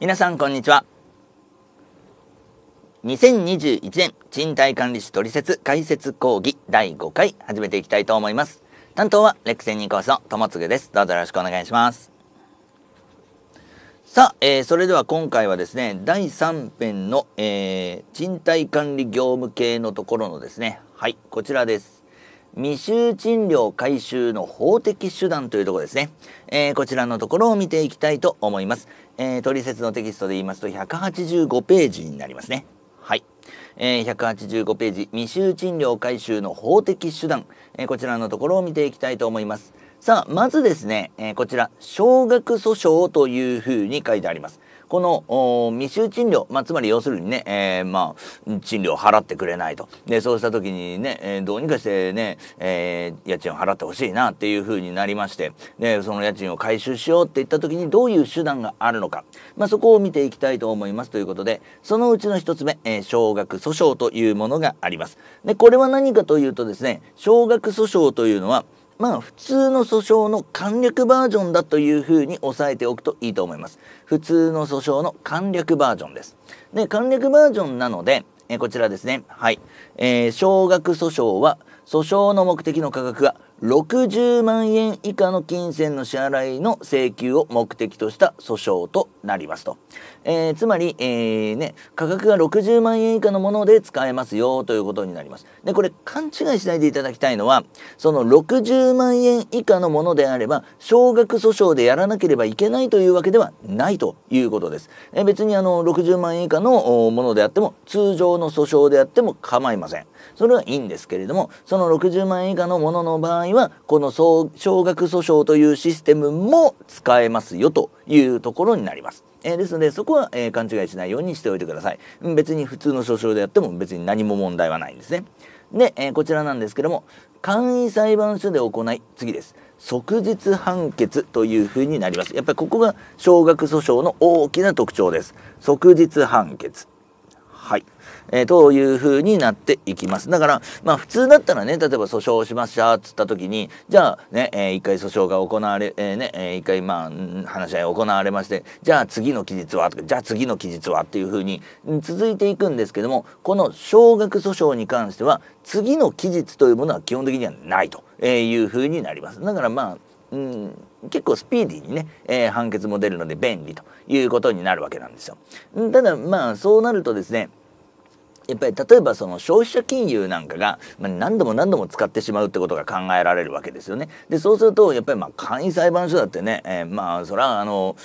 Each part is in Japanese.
皆さんこんにちは2021年賃貸管理士取説解説講義第5回始めていきたいと思います担当はレクセンニコースの友次ですどうぞよろしくお願いしますさあ、えー、それでは今回はですね第3編の、えー、賃貸管理業務系のところのですねはいこちらです未就賃料回収の法的手段というところですね、えー、こちらのところを見ていきたいと思います、えー、取説のテキストで言いますと185ページになりますねはい、えー、185ページ未就賃料回収の法的手段、えー、こちらのところを見ていきたいと思いますさあまずですね、えこちら少額訴訟というふうに書いてありますこの未収賃料、まあ、つまり要するにね、えー、まあ、賃料を払ってくれないと。で、そうした時にね、えー、どうにかしてね、えー、家賃を払ってほしいなっていうふうになりまして、で、その家賃を回収しようって言った時にどういう手段があるのか、まあ、そこを見ていきたいと思いますということで、そのうちの一つ目、えー、少額訴訟というものがあります。で、これは何かというとですね、少額訴訟というのは、まあ普通の訴訟の簡略バージョンだというふうに押さえておくといいと思います。普通の訴訟の簡略バージョンです。で、簡略バージョンなので、えこちらですね。はい。えー、少額訴訟は訴訟の目的の価格が60万円以下の金銭の支払いの請求を目的とした訴訟となりますと。えー、つまり、えー、ね、価格が60万円以下のもので使えますよということになります。で、これ勘違いしないでいただきたいのは、その60万円以下のものであれば、少額訴訟でやらなければいけないというわけではないということです。えー、別にあの、60万円以下のものであっても、通常の訴訟であっても構いません。それはいいんですけれども、その60万円以下のものの場合、際はこの少額訴訟というシステムも使えますよというところになります。えー、ですのでそこは、えー、勘違いしないようにしておいてください。別に普通の訴訟であっても別に何も問題はないんですね。で、えー、こちらなんですけども簡易裁判所で行い次です。即日判決というふうになります。やっぱりここが少額訴訟の大きな特徴です。即日判決。はい。えー、というふうになっていきます。だから、まあ普通だったらね、例えば訴訟しましたっつった時に、じゃあね、えー、一回訴訟が行われ、えー、ね、えー、一回まあ話し合い行われまして、じゃあ次の期日はとか、じゃあ次の期日はっていうふうに続いていくんですけども、この少額訴訟に関しては、次の期日というものは基本的にはないというふうになります。だからまあ、うん、結構スピーディーにね、えー、判決も出るので便利ということになるわけなんですよ。ただまあそうなるとですねやっぱり例えばその消費者金融なんかが何度も何度も使ってしまうってことが考えられるわけですよね。でそうするとやっぱりまあ簡易裁判所だってね、えー、まあそれはあの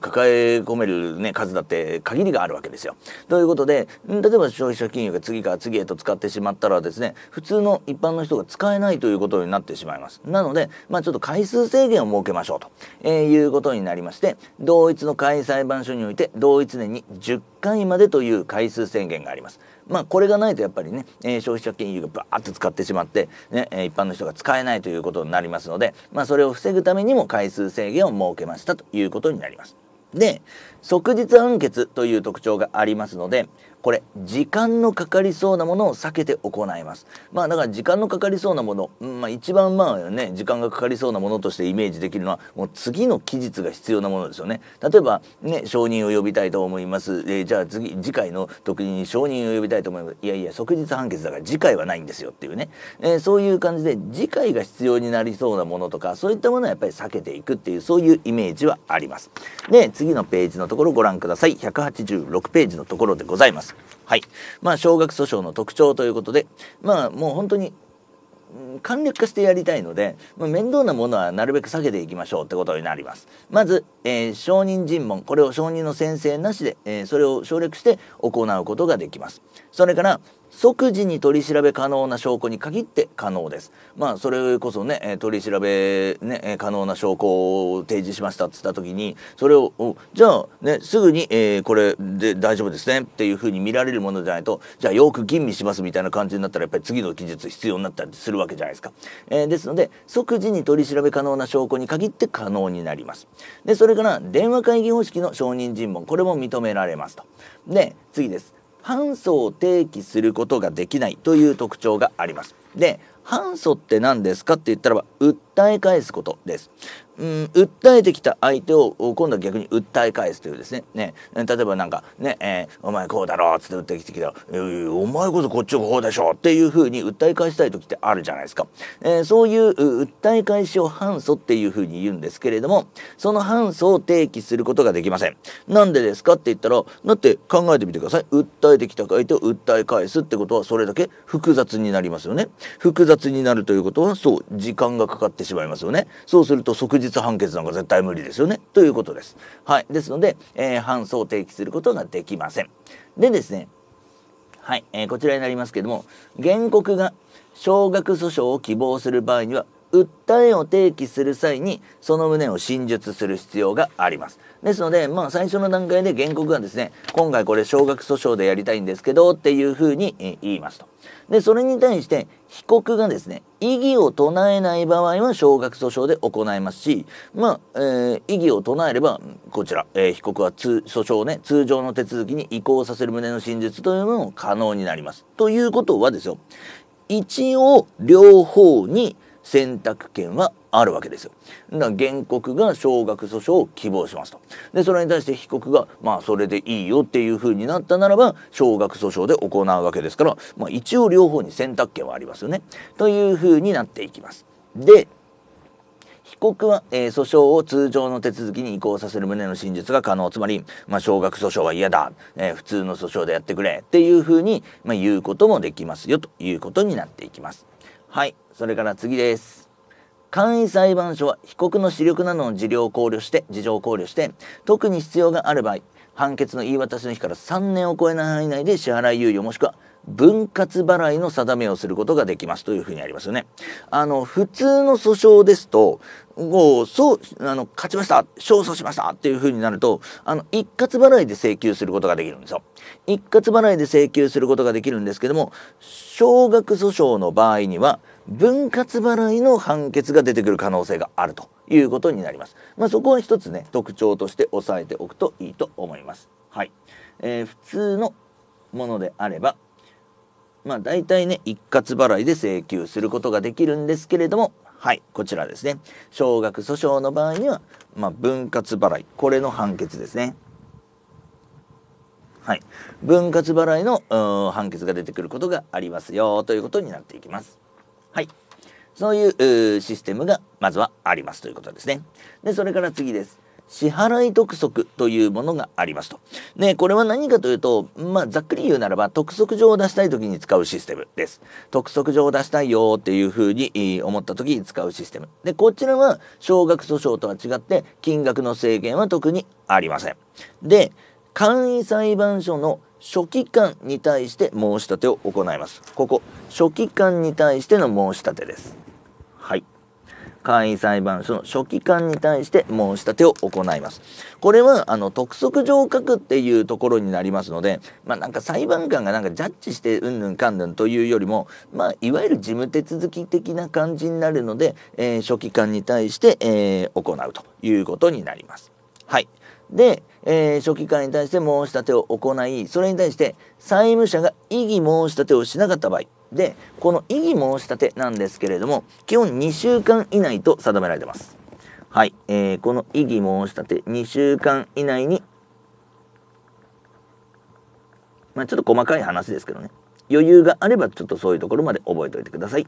抱え込める、ね、数だって限りがあるわけですよ。ということで例えば消費者金融が次から次へと使ってしまったらですね普通の一般の人が使えないということになってしまいます。なので、まあ、ちょっと回数制限を設けましょうと、えー、いうことになりまして同一の簡易裁判所において同一年に10回までという回数制限があります。まあ、これがないとやっぱりね、えー、消費者金融がバーッと使ってしまって、ね、一般の人が使えないということになりますので、まあ、それを防ぐためにも回数制限を設けましたということになります。で、即日判決という特徴がありますのでこれ時間のかかりそうなものを避けて行いますまあだから時間のかかりそうなもの、まあ、一番まあね時間がかかりそうなものとしてイメージできるのはもう次の期日が必要なものですよね例えばね承認を呼びたいと思います、えー、じゃあ次次回の特に承認を呼びたいと思いますいやいや即日判決だから次回はないんですよっていうね、えー、そういう感じで次回が必要になりそうなものとかそういったものはやっぱり避けていくっていうそういうイメージはありますで次のページのところご覧ください186ページのところでございますはいまあ少額訴訟の特徴ということでまあもう本当に簡略化してやりたいので、まあ、面倒なものはなるべく避けていきましょうってことになります。まず、えー、証人尋問、これを承認の先生なしで、えー、それを省略して行うことができます。それから、即時に取り調べ可能な証拠に限って可能です。まあそれこそね、取り調べ、ね、可能な証拠を提示しましたって言った時にそれをじゃあねすぐに、えー、これで大丈夫ですねっていうふうに見られるものじゃないとじゃあよく吟味しますみたいな感じになったらやっぱり次の記述必要になったりするわけじゃないですか。えー、ですので即時に取り調べ可能な証拠に限って可能になります。でそれから電話会議方式の証人尋問これも認められますと。で次です。反素を提起することができないという特徴があります。で反訴って何ですかって言ったらば訴え返すことですうん、訴えてきた相手を今度は逆に訴え返すというですねね例えばなんかね、えー、お前こうだろ」っつって訴えてきたら、お前こそこっちをこうでしょ」っていうふうに訴え返したい時ってあるじゃないですか、えー、そういう訴え返しを反訴っていうふうに言うんですけれどもその反訴を提起することができませんなんでですかって言ったらだって考えてみてください訴えてきた相手を訴え返すってことはそれだけ複雑になりますよね複雑になるということはそう時間がかかってしまいますよねそうすると即日立判決なんか絶対無理ですよねということです。はい、ですので、えー、搬送を提起することができません。でですねはい、えー、こちらになりますけども原告が少額訴訟を希望する場合には訴えを提起する際にその旨を陳述する必要がありますですのでまあ最初の段階で原告はですね今回これ少額訴訟でやりたいんですけどっていうふうに言いますとでそれに対して被告がですね異議を唱えない場合は少額訴訟で行いますしまあ、えー、異議を唱えればこちら、えー、被告は訴訟をね通常の手続きに移行させる旨の真実というのも可能になりますということはですよ一応両方に選択権はあるわけですよ。だから原告が少額訴訟を希望しますと。でそれに対して被告がまあそれでいいよっていう風になったならば少額訴訟で行うわけですから、まあ、一応両方に選択権はありますよね。という風になっていきます。で被告は、えー、訴訟を通常の手続きに移行させる旨の真実が可能つまり、まあ、少額訴訟は嫌だ、えー、普通の訴訟でやってくれっていうふうに、まあ、言うこともできますよということになっていきます。はい、それから次です。簡易裁判所は被告の視力などの事情を考慮して、事情を考慮して、特に必要がある場合、判決の言い渡しの日から3年を超えない範囲内で支払い猶予もしくは分割払いの定めをすることができますというふうにありますよね。あの、普通の訴訟ですと、をそうあの勝ちました勝訴しましたっていうふうになるとあの一括払いで請求することができるんですよ。一括払いで請求することができるんですけども少額訴訟の場合には分割払いの判決が出てくる可能性があるということになります。まあ、そこは一つね特徴として押さえておくといいと思います。はい、えー、普通のものであればまあ大体ね一括払いで請求することができるんですけれどもはい、こちらですね。少額訴訟の場合には、まあ、分割払い。これの判決ですね。はい、分割払いの判決が出てくることがありますよということになっていきます。はい、そういうシステムがまずはありますということですね。で、それから次です。支払い督促というものがありますと。ね、これは何かというと、まあ、ざっくり言うならば、督促状を出したい時に使うシステムです。督促状を出したいよっていうふうに思った時に使うシステム。で、こちらは、少額訴訟とは違って、金額の制限は特にありません。で、簡易裁判所の初期官に対して申し立てを行います。ここ、初期官に対しての申し立てです。はい。簡易裁判所の書記官に対して申し立てを行います。これはあの督促状格書くっていうところになりますので、まあ、なんか裁判官がなんかジャッジしてうんぬんかんぬんというよりも、まあ、いわゆる事務手続き的な感じになるので、えー、書記官に対して、えー、行うということになります。はい、で、えー、書記官に対して申し立てを行いそれに対して債務者が異議申し立てをしなかった場合でこの異議申し立てなんですけれども基本2週間以内と定められてますはい、えー、この異議申し立て2週間以内にまあちょっと細かい話ですけどね余裕があればちょっとそういうところまで覚えておいてください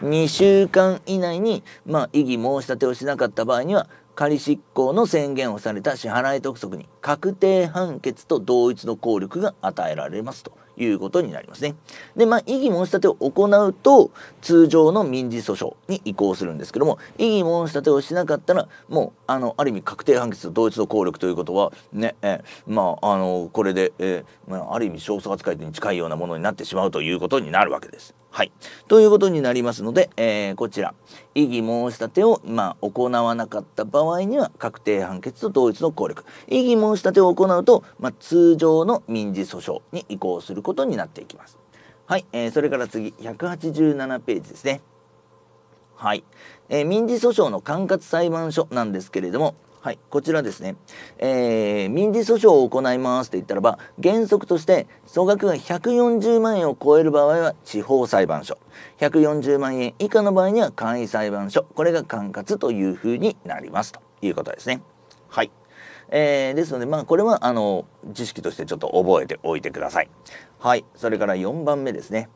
2週間以内に、まあ、異議申し立てをしなかった場合には仮執行の宣言をされた支払い督促に確定判決と同一の効力が与えられますということになりますね。で、まあ、異議申し立てを行うと通常の民事訴訟に移行するんですけども異議申し立てをしなかったらもうあのある意味確定判決と同一の効力ということはねえまああのこれで、えまあ、ある意味少数扱いに近いようなものになってしまうということになるわけです。はい。ということになりますので、えー、こちら、異議申し立てを、まあ、行わなかった場合には、確定判決と同一の効力。異議申し立てを行うと、まあ、通常の民事訴訟に移行することになっていきます。はい。えー、それから次、187ページですね。はい。えー、民事訴訟の管轄裁判所なんですけれども、はい、こちらですね、えー、民事訴訟を行いますと言ったらば原則として総額が140万円を超える場合は地方裁判所140万円以下の場合には簡易裁判所これが管轄というふうになりますということですね。はいえー、ですので、まあ、これはあの知識としてちょっと覚えておいてください。はい、それから4番目ですね。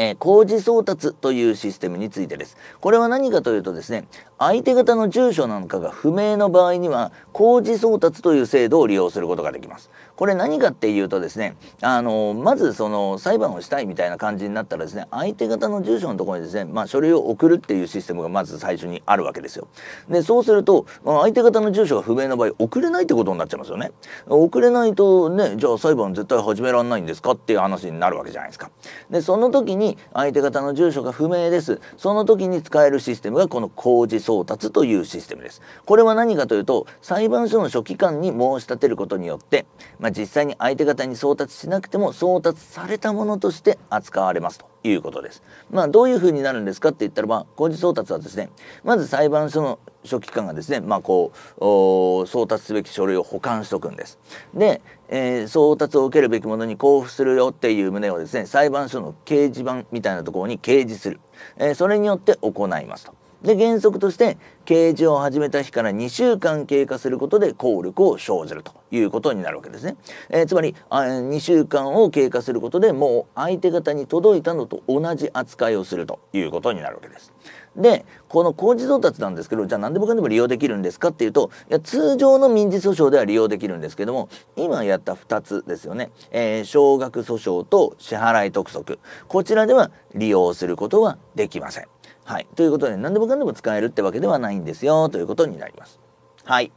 えー、工事送達というシステムについてです。これは何かというとですね、相手方の住所なんかが不明の場合には、工事送達という制度を利用することができます。これ何かっていうとですね、あのまずその裁判をしたいみたいな感じになったらですね、相手方の住所のところにですね、まあ、書類を送るっていうシステムがまず最初にあるわけですよ。で、そうすると、まあ、相手方の住所が不明の場合、送れないってことになっちゃいますよね。送れないとね、じゃあ裁判絶対始めらんないんですかっていう話になるわけじゃないですか。で、その時にに相手方の住所が不明ですその時に使えるシステムがこの工事送達というシステムですこれは何かというと裁判所の書記官に申し立てることによって、まあ、実際に相手方に送達しなくても送達されたものとして扱われますということです。まあ、どういうふうになるんですかって言ったらば、工事送達はですねまず裁判所の書記官がですね、まあ、こう送達すべき書類を保管しておくんです。でえー、送達を受けるべきものに交付するよっていう旨をですね裁判所の掲示板みたいなところに掲示する、えー、それによって行いますと。で原則として掲示を始めた日から2週間経過することで効力を生じるということになるわけですね、えー、つまりあ2週間を経過することでもう相手方に届いたのと同じ扱いをするということになるわけです。でこの工事増達なんですけどじゃあ何でもかんでも利用できるんですかっていうといや通常の民事訴訟では利用できるんですけども今やった2つですよね、えー、少額訴訟と支払い督促こちらでは利用することはできません。はい、ということで何でもかんでも使えるってわけではないんですよということになります。はい。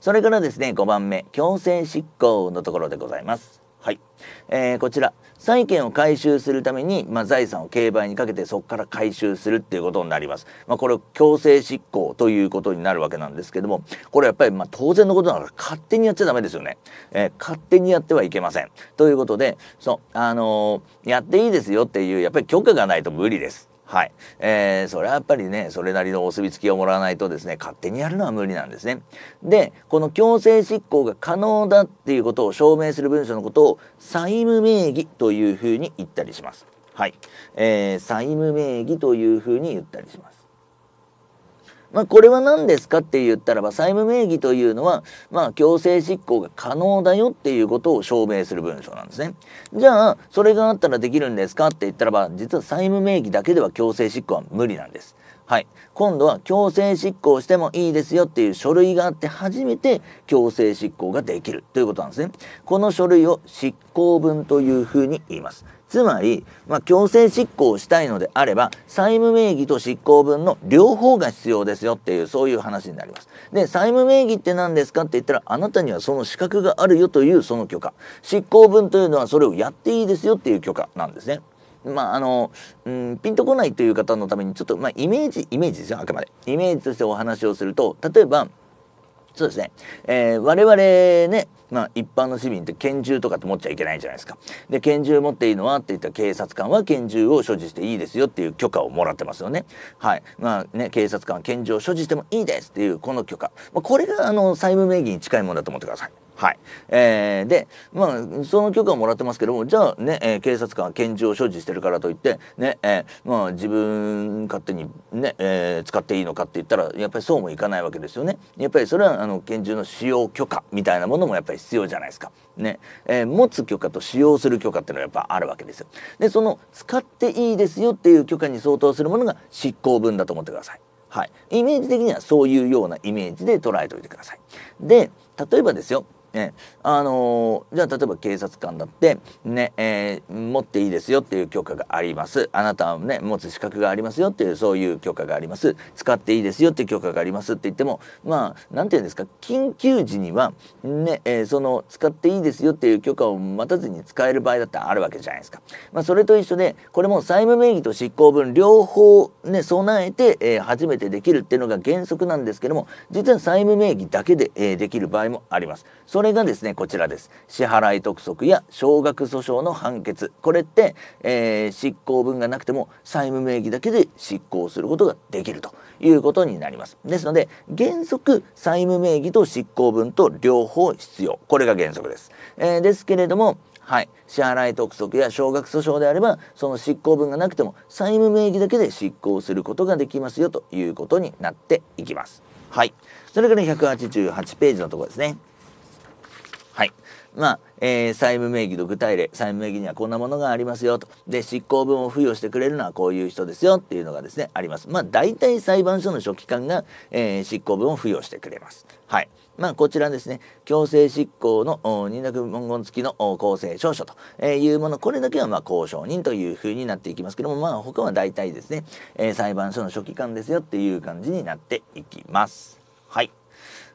それからですね、5番目、強制執行のところでございます。はい、えー、こちら債権を回収するために、まあ、財産を競売にかけてそこから回収するっていうことになります、まあ、これを強制執行ということになるわけなんですけどもこれやっぱりま当然のことながら勝手にやっちゃダメですよね、えー、勝手にやってはいけませんということでそうあのー、やっていいですよっていうやっぱり許可がないと無理ですはい。えー、それはやっぱりね、それなりのお墨付きをもらわないとですね、勝手にやるのは無理なんですね。で、この強制執行が可能だっていうことを証明する文書のことを債務名義というふうに言ったりします。はい。えー、債務名義というふうに言ったりします。まあ、これは何ですかって言ったらば債務名義というのは、まあ、強制執行が可能だよっていうことを証明する文章なんですね。じゃあそれがあったらできるんですかって言ったらば実は債務名義だけでは強制執行は無理なんです。はい、今度は強制執行してもいいですよっていう書類があって初めて強制執行ができるということなんですね。この書類を執行分というふうに言います。つまり、まあ、強制執行をしたいのであれば債務名義と執行分の両方が必要ですよっていうそういう話になりますで債務名義って何ですかって言ったらあなたにはその資格があるよというその許可執行分というのはそれをやっていいですよっていう許可なんですねまああのうん、ピンとこないという方のためにちょっと、まあ、イメージイメージですよあくまでイメージとしてお話をすると例えばそうですね、えー、我々ね、まあ、一般の市民って拳銃とかって持っちゃいけないじゃないですか。で拳銃持っていいのはって言ったら警察官は拳銃を所持していいですよっていう許可をもらってますよね。はいまあね、ね警察官は拳銃を所持してもいいですっていうこの許可、まあ、これがあの債務名義に近いものだと思ってください。はい。えー、で、まあ、その許可をもらってますけども、じゃあね、えー、警察官は拳銃を所持してるからといって、ね、えー、まあ、自分勝手にね、えー、使っていいのかって言ったら、やっぱりそうもいかないわけですよね。やっぱりそれは、あの、拳銃の使用許可みたいなものもやっぱり必要じゃないですか。ね、えー、持つ許可と使用する許可っていうのはやっぱあるわけですよ。で、その、使っていいですよっていう許可に相当するものが執行分だと思ってください。はい。イメージ的にはそういうようなイメージで捉えておいてください。で、例えばですよ、ねあのー、じゃあ例えば警察官だってね、えー、持っていいですよっていう許可がありますあなたはね持つ資格がありますよっていうそういう許可があります使っていいですよっていう許可がありますって言ってもまあ何て言うんですか緊急時にはね、えー、その使っていいですよっていう許可を待たずに使える場合だってあるわけじゃないですか。まあ、それと一緒でこれも債務名義と執行分両方ね備えて、え初めてできるっていうのが原則なんですけども実は債務名義だけで、えできる場合もあります。そそれがですねこちらです支払い督促や少額訴訟の判決これって、えー、執行分がなくても債務名義だけで執行することができるということになりますですので原則債務名義と執行分と両方必要これが原則です、えー、ですけれどもはい、支払い督促や少額訴訟であればその執行分がなくても債務名義だけで執行することができますよということになっていきます。はい、それから188ページのところですね。はい。まあ、えー、債務名義の具体例、債務名義にはこんなものがありますよと。で、執行分を付与してくれるのはこういう人ですよっていうのがですね、あります。まあ、大体裁判所の書記官が、えー、執行分を付与してくれます。はい。まあ、こちらですね、強制執行の認諾文言付きの公正証書というもの、これだけはまあ公証人というふうになっていきますけども、まあ、他は大体ですね、えー、裁判所の書記官ですよっていう感じになっていきます。はい。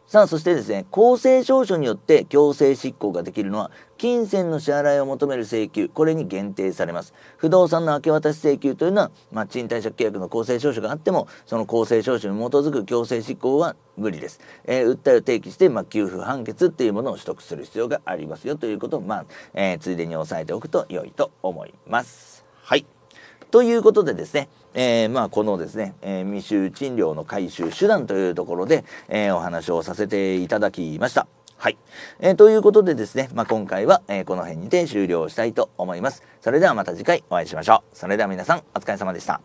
さあそしてですね公正証書によって強制執行ができるのは金銭の支払いを求める請求これに限定されます不動産の明け渡し請求というのは、まあ、賃貸借契約の公正証書があってもその公正証書に基づく強制執行は無理です、えー、訴えを提起して、まあ、給付判決っていうものを取得する必要がありますよということを、まあえー、ついでに押さえておくと良いと思いますはいということでですねえー、まあ、このですね、えー、未就賃料の回収手段というところで、えー、お話をさせていただきました。はい。えー、ということでですね、まあ、今回は、えー、この辺にて終了したいと思います。それではまた次回お会いしましょう。それでは皆さん、お疲れ様でした。